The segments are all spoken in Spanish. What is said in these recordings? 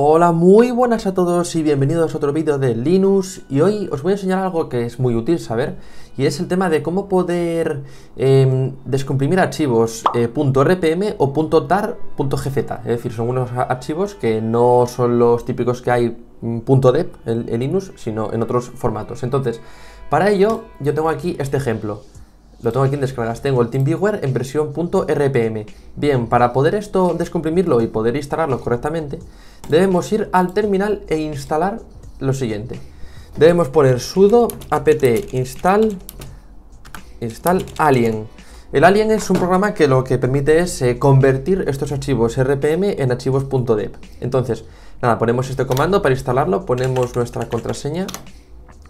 Hola, muy buenas a todos y bienvenidos a otro vídeo de Linux y hoy os voy a enseñar algo que es muy útil saber y es el tema de cómo poder em, descomprimir archivos eh, .rpm o .tar.gz es decir, son unos archivos que no son los típicos que hay mm, .dep en Linux, sino en otros formatos entonces, para ello yo tengo aquí este ejemplo lo tengo aquí en descargas, tengo el TeamViewer en versión .rpm. Bien, para poder esto descomprimirlo y poder instalarlo correctamente, debemos ir al terminal e instalar lo siguiente. Debemos poner sudo apt install, install alien. El alien es un programa que lo que permite es eh, convertir estos archivos rpm en archivos .deb. Entonces, nada, ponemos este comando para instalarlo, ponemos nuestra contraseña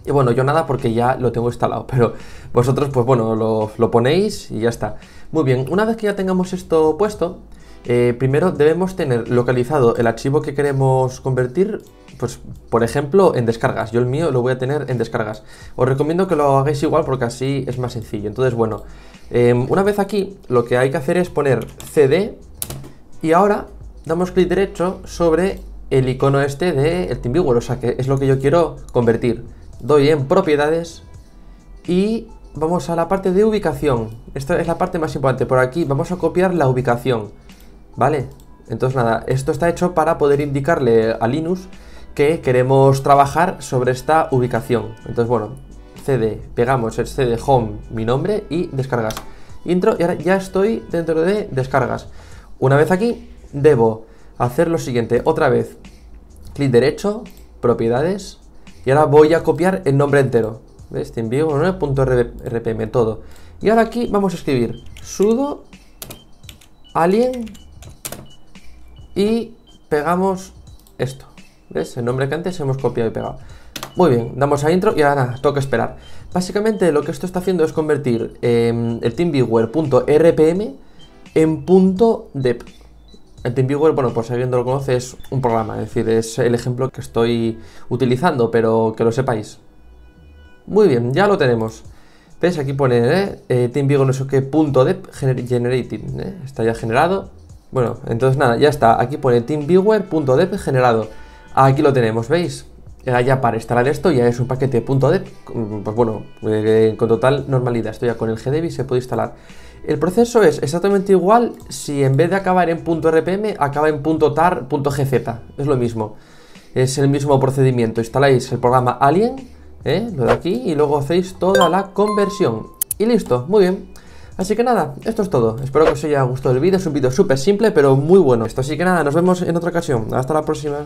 y bueno, yo nada porque ya lo tengo instalado, pero vosotros pues bueno, lo, ponéis y ya está. Muy bien, una vez que ya tengamos esto puesto, eh, primero debemos tener localizado el archivo que queremos convertir, pues por ejemplo en descargas. Yo el mío lo voy a tener en descargas. Os recomiendo que lo hagáis igual porque así es más sencillo. Entonces bueno, em, una vez aquí lo que hay que hacer es poner CD y ahora damos clic derecho sobre el icono este de el TeamViewer, o sea que es lo que yo quiero convertir doy en propiedades y vamos a la parte de ubicación. Esta es la parte más importante. Por aquí vamos a copiar la ubicación, ¿vale? Entonces nada, esto está hecho para poder indicarle a Linux que queremos trabajar sobre esta ubicación. Entonces bueno, cd, pegamos el cd home, mi nombre y descargas. Intro y ahora ya estoy dentro de descargas. Una vez aquí, debo hacer lo siguiente, otra vez, clic derecho, propiedades, y ahora voy a copiar el nombre entero. ¿Ves? todo. Y ahora aquí vamos a escribir sudo alien y pegamos esto. ¿Ves? El nombre que antes hemos copiado y pegado. Muy bien, damos a intro y ahora nada, toca esperar. Básicamente lo que esto está haciendo es convertir em, el TeamViewer.rpm en punto .dep. El TeamViewer, bueno, por si alguien no lo conoce, es un programa, es decir, es el ejemplo que estoy utilizando, pero que lo sepáis. Muy bien, ya lo tenemos. ¿Veis? Aquí pone ¿eh? eh no sé qué punto de generating, ¿eh? está ya generado. Bueno, entonces nada, ya está. Aquí pone de generado. Aquí lo tenemos, ¿veis? Ya para instalar esto ya es un paquete .dep, pues bueno, eh, con total normalidad. Estoy ya con el GDB se puede instalar. El proceso es exactamente igual si en vez de acabar en .rpm acaba en .tar.gz, es lo mismo. Es el mismo procedimiento, instaláis el programa Alien, ¿eh? lo de aquí, y luego hacéis toda la conversión. Y listo, muy bien. Así que nada, esto es todo. Espero que os haya gustado el vídeo, es un vídeo súper simple pero muy bueno. Esto así que nada, nos vemos en otra ocasión. Hasta la próxima.